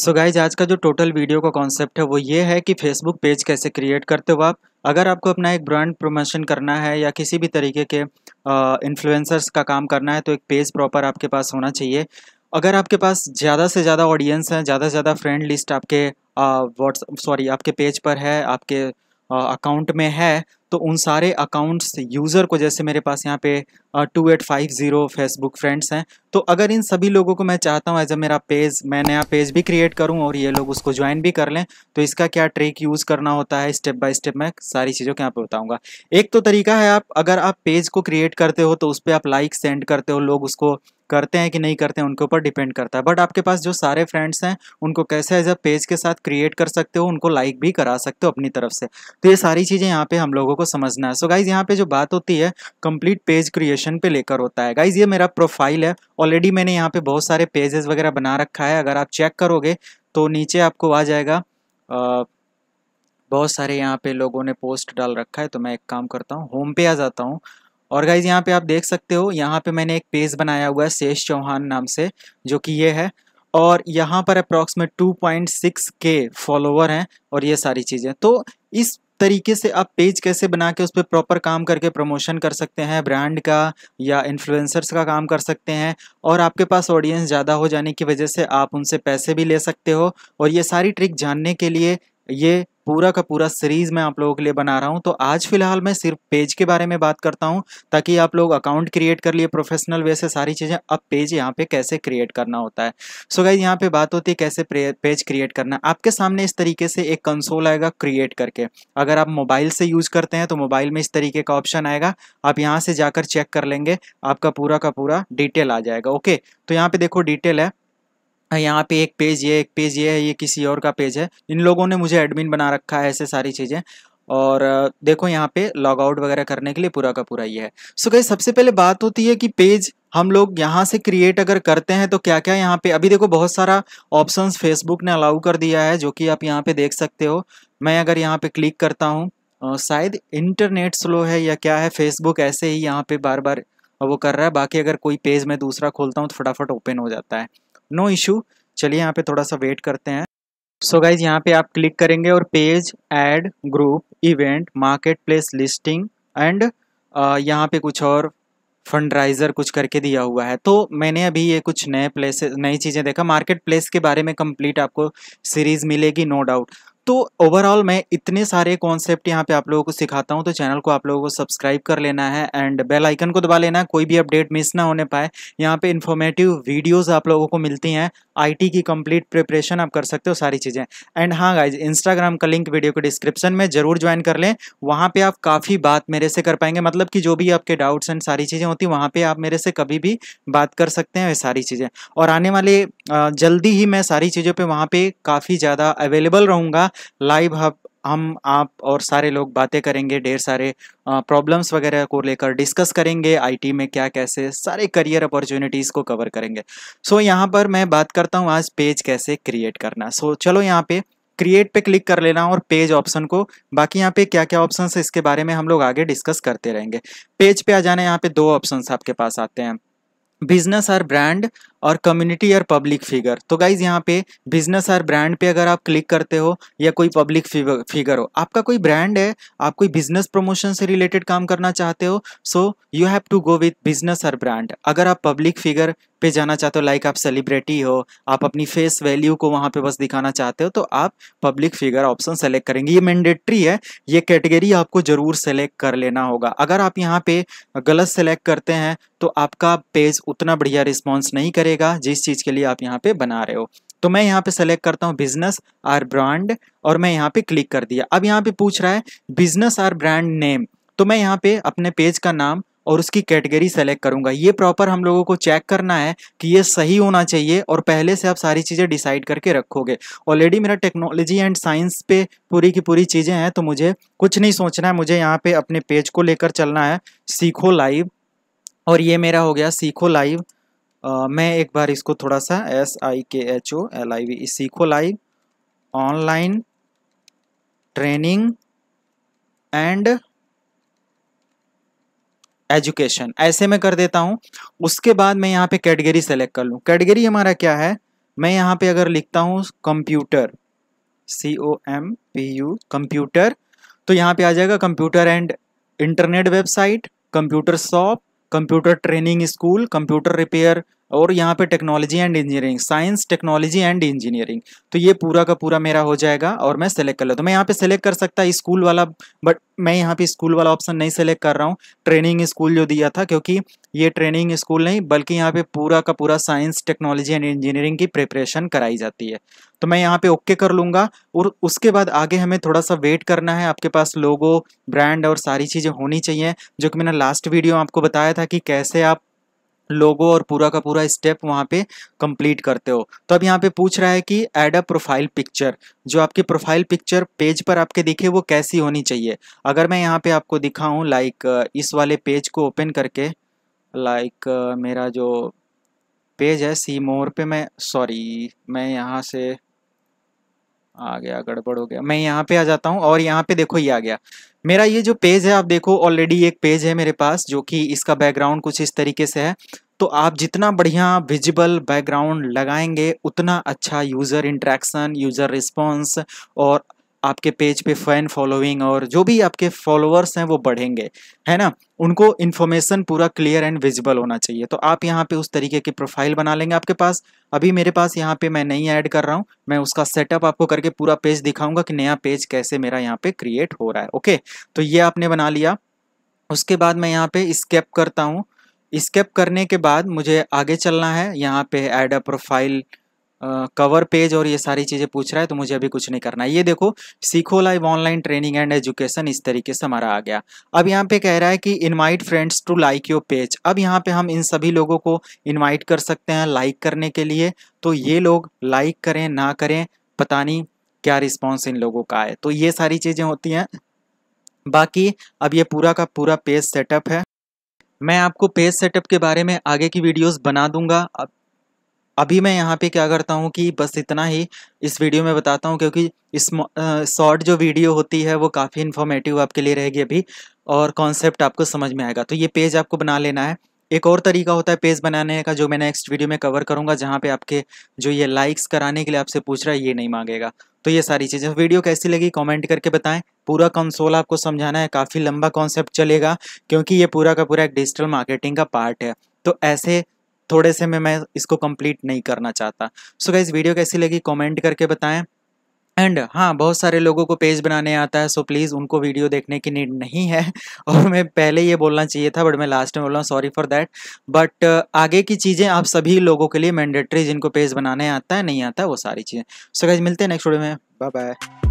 सो so guys आज का जो टोटल वीडियो का कॉन्सेप्ट है वो ये है कि फेसबुक पेज कैसे क्रिएट करते हो आप अगर आपको अपना एक ब्रांड प्रमोशन करना है या किसी भी तरीके के इन्फ्लुएंसर्स का काम करना है तो एक पेज प्रॉपर आपके पास होना चाहिए अगर आपके पास ज़्यादा से ज़्यादा ऑडियंस हैं ज़्यादा से ज़्यादा फ्रेंड लिस्ट आपके व्हाट्सअप सॉरी आपके पेज पर है आपके अकाउंट में है तो उन सारे अकाउंट्स यूज़र को जैसे मेरे पास यहाँ पे two eight five zero Facebook friends हैं तो अगर इन सभी लोगों को मैं चाहता हूँ एज अ मेरा पेज मैं नया पेज भी क्रिएट करूँ और ये लोग उसको ज्वाइन भी कर लें तो इसका क्या ट्रिक यूज़ करना होता है स्टेप बाय स्टेप मैं सारी चीज़ों के यहाँ पर बताऊँगा एक तो तरीका है आप अगर आप पेज को क्रिएट करते हो तो उस पर आप लाइक सेंड करते हो लोग उसको करते हैं कि नहीं करते हैं उनके ऊपर डिपेंड करता है बट आपके पास जो सारे फ्रेंड्स हैं उनको कैसे एज अ पेज के साथ क्रिएट कर सकते हो उनको लाइक भी करा सकते हो अपनी तरफ से तो ये सारी चीज़ें यहाँ पे हम लोगों को समझना है सो गाइज़ यहाँ पे जो बात होती है कंप्लीट पेज क्रिएशन पे लेकर होता है गाइज़ ये मेरा प्रोफाइल है ऑलरेडी मैंने यहाँ पे बहुत सारे पेजेस वगैरह बना रखा है अगर आप चेक करोगे तो नीचे आपको आ जाएगा बहुत सारे यहाँ पे लोगों ने पोस्ट डाल रखा है तो मैं एक काम करता हूँ होम पे आ जाता हूँ और गाइज यहाँ पे आप देख सकते हो यहाँ पे मैंने एक पेज बनाया हुआ है शेष चौहान नाम से जो कि ये है और यहाँ पर अप्रॉक्सीमेट सिक्स के फॉलोवर हैं और ये सारी चीज़ें तो इस तरीके से आप पेज कैसे बना के उस पर प्रॉपर काम करके प्रमोशन कर सकते हैं ब्रांड का या इन्फ्लुएंसर्स का काम कर सकते हैं और आपके पास ऑडियंस ज़्यादा हो जाने की वजह से आप उनसे पैसे भी ले सकते हो और ये सारी ट्रिक जानने के लिए ये पूरा का पूरा सीरीज़ मैं आप लोगों के लिए बना रहा हूँ तो आज फिलहाल मैं सिर्फ पेज के बारे में बात करता हूँ ताकि आप लोग अकाउंट क्रिएट कर लिए प्रोफेशनल वे से सारी चीज़ें अब पेज यहाँ पे कैसे क्रिएट करना होता है सो गाइज यहाँ पे बात होती है कैसे पेज क्रिएट करना आपके सामने इस तरीके से एक कंसोल आएगा क्रिएट करके अगर आप मोबाइल से यूज़ करते हैं तो मोबाइल में इस तरीके का ऑप्शन आएगा आप यहाँ से जाकर चेक कर लेंगे आपका पूरा का पूरा डिटेल आ जाएगा ओके तो यहाँ पे देखो डिटेल है यहाँ पे एक पेज ये एक पेज ये है ये किसी और का पेज है इन लोगों ने मुझे एडमिन बना रखा है ऐसे सारी चीज़ें और देखो यहाँ पे लॉग आउट वगैरह करने के लिए पूरा का पूरा ये है सो so गई सबसे पहले बात होती है कि पेज हम लोग यहाँ से क्रिएट अगर करते हैं तो क्या क्या यहाँ पे अभी देखो बहुत सारा ऑप्शंस फेसबुक ने अलाउ कर दिया है जो कि आप यहाँ पे देख सकते हो मैं अगर यहाँ पे क्लिक करता हूँ शायद इंटरनेट स्लो है या क्या है फेसबुक ऐसे ही यहाँ पे बार बार वो कर रहा है बाकी अगर कोई पेज मैं दूसरा खोलता हूँ तो फटाफट ओपन हो जाता है नो इशू चलिए यहाँ पे थोड़ा सा वेट करते हैं सो गाइज यहाँ पे आप क्लिक करेंगे और page add group event marketplace listing and यहाँ पे कुछ और फंड राइजर कुछ करके दिया हुआ है तो मैंने अभी ये कुछ नए प्लेसेस नई चीज़ें देखा मार्केट प्लेस के बारे में कंप्लीट आपको सीरीज़ मिलेगी नो डाउट तो ओवरऑल मैं इतने सारे कॉन्सेप्ट यहाँ पे आप लोगों को सिखाता हूँ तो चैनल को आप लोगों को सब्सक्राइब कर लेना है एंड बेल आइकन को दबा लेना है कोई भी अपडेट मिस ना होने पाए यहाँ पे इन्फॉर्मेटिव वीडियोस आप लोगों को मिलती हैं आईटी की कंप्लीट प्रिपरेशन आप कर सकते हो सारी चीज़ें एंड हाँ गाइज इंस्टाग्राम का लिंक वीडियो के डिस्क्रिप्शन में ज़रूर ज्वाइन कर लें वहाँ पर आप काफ़ी बात मेरे से कर पाएंगे मतलब कि जो भी आपके डाउट्स एंड सारी चीज़ें होती वहाँ पर आप मेरे से कभी भी बात कर सकते हैं वे सारी चीज़ें और आने वाले जल्दी ही मैं सारी चीज़ों पर वहाँ पर काफ़ी ज़्यादा अवेलेबल रहूँगा लाइव हम हम आप और सारे लोग बातें करेंगे ढेर सारे प्रॉब्लम्स वगैरह को लेकर डिस्कस करेंगे आईटी में क्या कैसे सारे करियर अपॉर्चुनिटीज़ को कवर करेंगे सो so, यहाँ पर मैं बात करता हूँ आज पेज कैसे क्रिएट करना सो so, चलो यहाँ पे क्रिएट पे क्लिक कर लेना और पेज ऑप्शन को बाकी यहाँ पे क्या क्या ऑप्शन है इसके बारे में हम लोग आगे डिस्कस करते रहेंगे पेज पे आ जाना यहाँ पे दो ऑप्शन आपके पास आते हैं बिजनेस और ब्रांड और कम्युनिटी और पब्लिक फिगर तो गाइज यहाँ पे बिजनेस और ब्रांड पे अगर आप क्लिक करते हो या कोई पब्लिक फिगर हो आपका कोई ब्रांड है आप कोई बिजनेस प्रमोशन से रिलेटेड काम करना चाहते हो so you have to go with business और ब्रांड अगर आप पब्लिक फिगर पे जाना चाहते हो लाइक आप सेलिब्रिटी हो आप अपनी फेस वैल्यू को वहाँ पे बस दिखाना चाहते हो तो आप पब्लिक फिगर ऑप्शन सेलेक्ट करेंगे ये मैंडेटरी है ये कैटेगरी आपको ज़रूर सेलेक्ट कर लेना होगा अगर आप यहाँ पे गलत सेलेक्ट करते हैं तो आपका पेज उतना बढ़िया रिस्पॉन्स नहीं करेगा करेगा जिस चीज़ के लिए आप यहाँ पे बना रहे हो तो मैं यहाँ पे सेलेक्ट करता हूँ बिजनेस आर ब्रांड और मैं यहाँ पे क्लिक कर दिया अब यहाँ पे पूछ रहा है बिजनेस आर ब्रांड नेम तो मैं यहाँ पे अपने पेज का नाम और उसकी कैटेगरी सेलेक्ट करूंगा ये प्रॉपर हम लोगों को चेक करना है कि ये सही होना चाहिए और पहले से आप सारी चीज़ें डिसाइड करके रखोगे ऑलरेडी मेरा टेक्नोलॉजी एंड साइंस पे पूरी की पूरी चीज़ें हैं तो मुझे कुछ नहीं सोचना है मुझे यहाँ पे अपने पेज को लेकर चलना है सीखो लाइव और ये मेरा हो गया सीखो लाइव आ, मैं एक बार इसको थोड़ा सा S I K H O L I V Seekho live online training and education ऐसे में कर देता हूं उसके बाद मैं यहाँ पे कैटेगरी सेलेक्ट कर लूँ कैटेगरी हमारा क्या है मैं यहाँ पे अगर लिखता हूँ computer C O M P U computer तो यहाँ पे आ जाएगा computer and internet website computer shop computer training school computer repair और यहाँ पे technology and engineering science technology and engineering तो ये पूरा का पूरा मेरा हो जाएगा और मैं सेलेक्ट कर लेता तो मैं यहाँ पे सेलेक्ट कर सकता स्कूल वाला बट मैं यहाँ पे स्कूल वाला ऑप्शन नहीं सेलेक्ट कर रहा हूँ ट्रेनिंग स्कूल जो दिया था क्योंकि ये ट्रेनिंग स्कूल नहीं बल्कि यहाँ पे पूरा का पूरा साइंस टेक्नोलॉजी एंड इंजीनियरिंग की प्रिपरेशन कराई जाती है तो मैं यहाँ पे ओके कर लूँगा और उसके बाद आगे हमें थोड़ा सा वेट करना है आपके पास लोगो ब्रांड और सारी चीज़ें होनी चाहिए जो कि मैंने लास्ट वीडियो आपको बताया था कि कैसे आप लोगो और पूरा का पूरा स्टेप वहाँ पे कंप्लीट करते हो तो अब यहाँ पे पूछ रहा है कि एड अ प्रोफाइल पिक्चर जो आपकी प्रोफाइल पिक्चर पेज पर आपके दिखे वो कैसी होनी चाहिए अगर मैं यहाँ पे आपको दिखाऊँ लाइक इस वाले पेज को ओपन करके लाइक मेरा जो पेज है सी मोर पे मैं सॉरी मैं यहाँ से आ गया गड़बड़ हो गया मैं यहाँ पे आ जाता हूँ और यहाँ पे देखो ये आ गया मेरा ये जो पेज है आप देखो ऑलरेडी एक पेज है मेरे पास जो कि इसका बैकग्राउंड कुछ इस तरीके से है तो आप जितना बढ़िया विजिबल बैकग्राउंड लगाएंगे उतना अच्छा यूज़र इंट्रैक्शन यूज़र रिस्पॉन्स और आपके पेज पे फैन फॉलोइंग और जो भी आपके फॉलोअर्स हैं वो बढ़ेंगे है ना उनको इन्फॉर्मेशन पूरा क्लियर एंड विजिबल होना चाहिए तो आप यहाँ पे उस तरीके की प्रोफाइल बना लेंगे आपके पास अभी मेरे पास यहाँ पे मैं नहीं ऐड कर रहा हूँ मैं उसका सेटअप आपको करके पूरा पेज दिखाऊंगा कि नया पेज कैसे मेरा यहाँ पे क्रिएट हो रहा है ओके तो ये आपने बना लिया उसके बाद मैं यहाँ पे स्केप करता हूँ स्केप करने के बाद मुझे आगे चलना है यहाँ पे add a profile cover page और ये सारी चीज़ें पूछ रहा है तो मुझे अभी कुछ नहीं करना है ये देखो Seekho live online training and education इस तरीके से हमारा आ गया अब यहाँ पे कह रहा है कि invite friends to like your page अब यहाँ पे हम इन सभी लोगों को इनवाइट कर सकते हैं लाइक करने के लिए तो ये लोग लाइक करें ना करें पता नहीं क्या रिस्पॉन्स इन लोगों का है तो ये सारी चीज़ें होती हैं बाकी अब ये पूरा का पूरा पेज सेटअप है मैं आपको पेज सेटअप के बारे में आगे की वीडियोस बना दूंगा अब अभी मैं यहाँ पे क्या करता हूँ कि बस इतना ही इस वीडियो में बताता हूँ क्योंकि इस शॉर्ट जो वीडियो होती है वो काफ़ी इन्फॉर्मेटिव आपके लिए रहेगी अभी और कॉन्सेप्ट आपको समझ में आएगा तो ये पेज आपको बना लेना है एक और तरीका होता है पेज बनाने का जो मैं नेक्स्ट वीडियो में कवर करूँगा जहाँ पे आपके जो ये लाइक्स कराने के लिए आपसे पूछ रहा है ये नहीं मांगेगा तो ये सारी चीज़ें तो वीडियो कैसी लगी कमेंट करके बताएं पूरा कंसोल आपको समझाना है काफ़ी लंबा कॉन्सेप्ट चलेगा क्योंकि ये पूरा का पूरा एक डिजिटल मार्केटिंग का पार्ट है तो ऐसे थोड़े से में मैं इसको कंप्लीट नहीं करना चाहता सो so गाइज वीडियो कैसी लगी कमेंट करके बताएं एंड हाँ बहुत सारे लोगों को पेज बनाने आता है सो प्लीज़ उनको वीडियो देखने की नीड नहीं है और मैं पहले ये बोलना चाहिए था बट मैं लास्ट में बोल रहा हूँ सॉरी फॉर दैट बट आगे की चीज़ें आप सभी लोगों के लिए मैंडेटरी जिनको पेज बनाने आता है नहीं आता है वो सारी चीज़ें सो so, गाइज मिलते हैं नेक्स्ट वीडियो में बाय बाय